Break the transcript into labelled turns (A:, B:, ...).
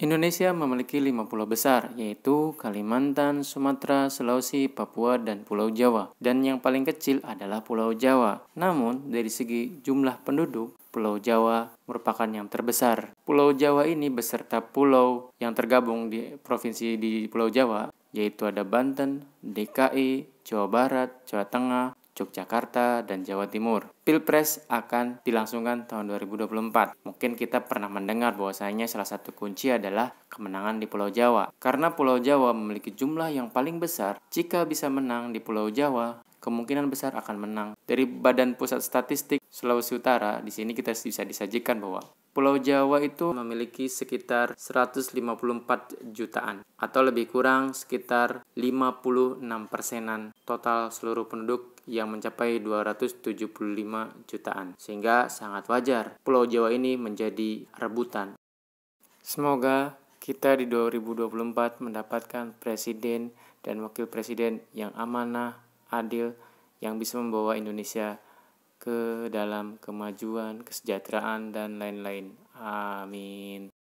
A: Indonesia memiliki lima pulau besar, yaitu Kalimantan, Sumatera, Sulawesi, Papua, dan Pulau Jawa. Dan yang paling kecil adalah Pulau Jawa. Namun, dari segi jumlah penduduk, Pulau Jawa merupakan yang terbesar. Pulau Jawa ini beserta pulau yang tergabung di provinsi di Pulau Jawa, yaitu ada Banten, DKI, Jawa Barat, Jawa Tengah, Yogyakarta, dan Jawa Timur. Pilpres akan dilangsungkan tahun 2024. Mungkin kita pernah mendengar bahwasanya salah satu kunci adalah kemenangan di Pulau Jawa. Karena Pulau Jawa memiliki jumlah yang paling besar, jika bisa menang di Pulau Jawa, kemungkinan besar akan menang. Dari Badan Pusat Statistik Sulawesi Utara, di sini kita bisa disajikan bahwa Pulau Jawa itu memiliki sekitar 154 jutaan atau lebih kurang sekitar 56 persenan total seluruh penduduk yang mencapai 275 jutaan. Sehingga sangat wajar Pulau Jawa ini menjadi rebutan. Semoga kita di 2024 mendapatkan presiden dan wakil presiden yang amanah adil yang bisa membawa Indonesia ke dalam kemajuan, kesejahteraan, dan lain-lain. Amin.